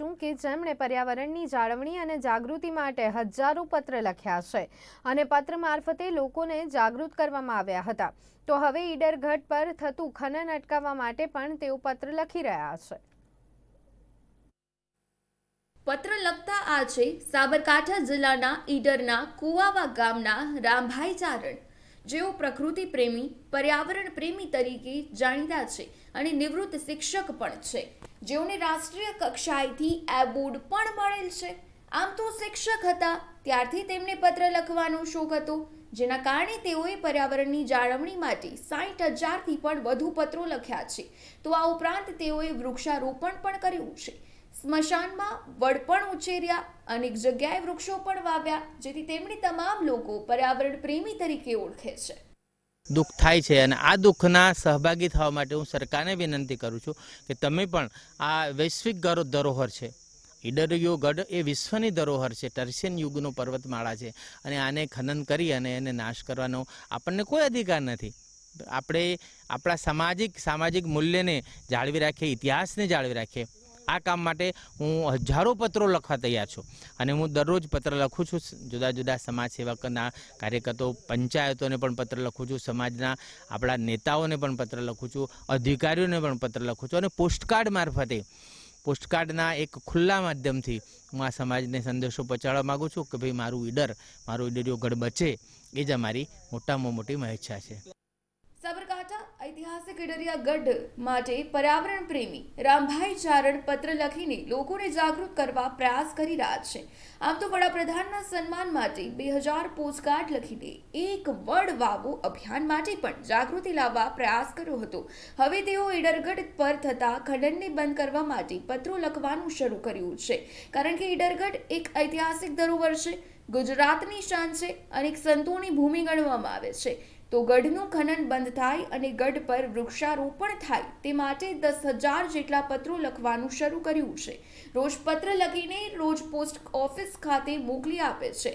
છું કે જેમણે પર્યાવરણની જાળવણી અને જાગૃતિ માટે હજારો પત્ર લખ્યા છે અને પત્ર મારફતે લોકોને જાગૃત કરવામાં આવ્યા હતા તો હવે ઈડર પર થતું ખનન અટકાવવા માટે પણ તેઓ પત્ર લખી રહ્યા છે પત્ર લખતા આ છે સાબરકાંઠા જિલ્લાના ઈડરના કુવાવા ગામના રામભાઈ ચારણ જેઓ પ્રકૃતિ પ્રેમી પર્યાવરણ પ્રેમી તરીકે જાણીતા છે અને નિવૃત્ત શિક્ષક પણ છે જેઓને રાષ્ટ્રીય કક્ષાએથી એબોર્ડ પણ મળેલ છે આમ તો શિક્ષક હતા ત્યારથી તેમને પત્ર લખવાનો શોખ હતો જેના કારણે તેઓએ પર્યાવરણની જાળવણી માટે સાઠ હજારથી પણ વધુ પત્રો લખ્યા છે તો આ ઉપરાંત તેઓએ વૃક્ષારોપણ પણ કર્યું છે સ્મશાનમાં વડ પણ ઉછેર્યા અનેક જગ્યાએ વૃક્ષો પણ વાવ્યા જેથી તેમણે તમામ લોકો પર્યાવરણ પ્રેમી તરીકે ઓળખે છે દુઃખ થાય છે અને આ દુઃખના સહભાગી થવા માટે હું સરકારને વિનંતી કરું છું કે તમે પણ આ વૈશ્વિક ધરોહર છે ઈડરિયો ગઢ એ વિશ્વની ધરોહર છે ટર્શિયન યુગનો પર્વતમાળા છે અને આને ખનન કરી અને એને નાશ કરવાનો આપણને કોઈ અધિકાર નથી આપણે આપણા સામાજિક સામાજિક મૂલ્યને જાળવી રાખીએ ઇતિહાસને જાળવી રાખીએ આ કામ માટે હું હજારો પત્રો લખવા તૈયાર છું અને હું દરરોજ પત્ર લખું છું જુદા જુદા સમાજ સેવકના કાર્યકર્તો પંચાયતોને પણ પત્ર લખું છું સમાજના આપણા નેતાઓને પણ પત્ર લખું છું અધિકારીઓને પણ પત્ર લખું છું અને પોસ્ટકાર્ડ મારફતે પોસ્ટકાર્ડના એક ખુલ્લા માધ્યમથી હું આ સમાજને સંદેશો પહોંચાડવા માગું છું કે ભાઈ મારું ઈડર મારું ઈડરિયો ગઢ બચે એ જ અમારી મોટામાં મોટી મહેચ્છા છે ઐતિહાસિક ઇડરિયા ગઢ માટે પર્યાવરણ પ્રેમી રામભાઈ ચારણ પત્ર લખીને લોકોને જાગૃત કરવા પ્રયાસ કરી રહ્યા છે આમ તો વડાપ્રધાનના સન્માન માટે બે હજાર પોસ્ટકાર્ડ લખીને એક વડ વાવો અભિયાન માટે પણ જાગૃતિ લાવવા પ્રયાસ કર્યો હતો હવે તેઓ ઈડરગઢ પર થતા ખંડનને બંધ કરવા માટે પત્રો લખવાનું શરૂ કર્યું છે કારણ કે ઈડરગઢ એક ઐતિહાસિક ધરોહર છે ગુજરાતની શાન છે અને સંતોની ભૂમિ ગણવામાં આવે છે તો ગઢનું ખનન બંધ થાય અને ગઢ પર વૃક્ષારોપણ થાય તે માટે દસ હજાર જેટલા પત્રો લખવાનું શરૂ કર્યું છે રોજ પત્ર લખીને રોજ પોસ્ટ ઓફિસ ખાતે મોકલી આપે છે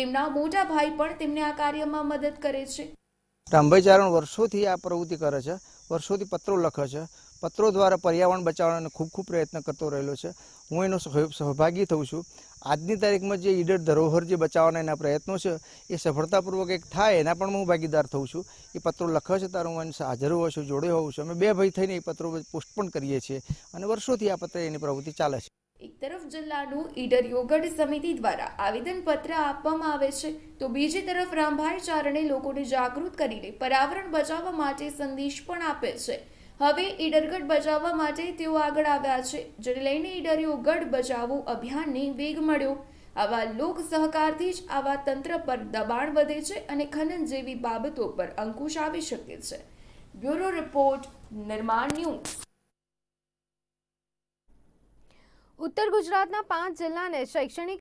તેમના મોટા ભાઈ પણ તેમને આ કાર્યમાં મદદ કરે છે રામભાઈ ચારણ વર્ષોથી આ પ્રવૃત્તિ કરે છે વર્ષોથી પત્રો લખે છે પત્રો દ્વારા પર્યાવરણ બચાવવાનો ખૂબ ખૂબ પ્રયત્ન કરતો રહેલો છે હું એનો સહભાગી થઉં છું આજની તારીખમાં જે ઈડર ધરોહર જે બચાવવાના એના પ્રયત્નો છે એ સફળતાપૂર્વક એક થાય એના પણ હું ભાગીદાર થઉં છું એ પત્રો લખે છે તારું હું હાજર હોઉં છું જોડે હોઉં છું અમે બે ભાઈ થઈને એ પત્રો પોસ્ટ પણ કરીએ છીએ અને વર્ષોથી આ પત્ર એની પ્રવૃત્તિ ચાલે છે એક તરફ જિલ્લાનું ઈડર યોગડ સમિતિ દ્વારા આવેદનપત્ર આપવામાં આવે છે તો બીજી તરફ રામભાઈ ચારણે લોકોને જાગૃત કરીને પર્યાવરણ બચાવવા માટે સંદેશ પણ આપે છે હવે ઈડરગઢ બચાવવા માટે તેઓ આગળ આવ્યા છે જેને લઈને ઈડર યોગડ બચાવો અભિયાનને વેગ મળ્યો આવા લોક સહકારથી જ આવા તંત્ર પર દબાણ વધે છે અને ખનન જેવી બાબતો પર અંકુશ આવી શકે છે બ્યુરો રિપોર્ટ નિર્માણ ન્યૂઝ ઉત્તર ગુજરાતના પાંચ જિલ્લાને શૈક્ષણિક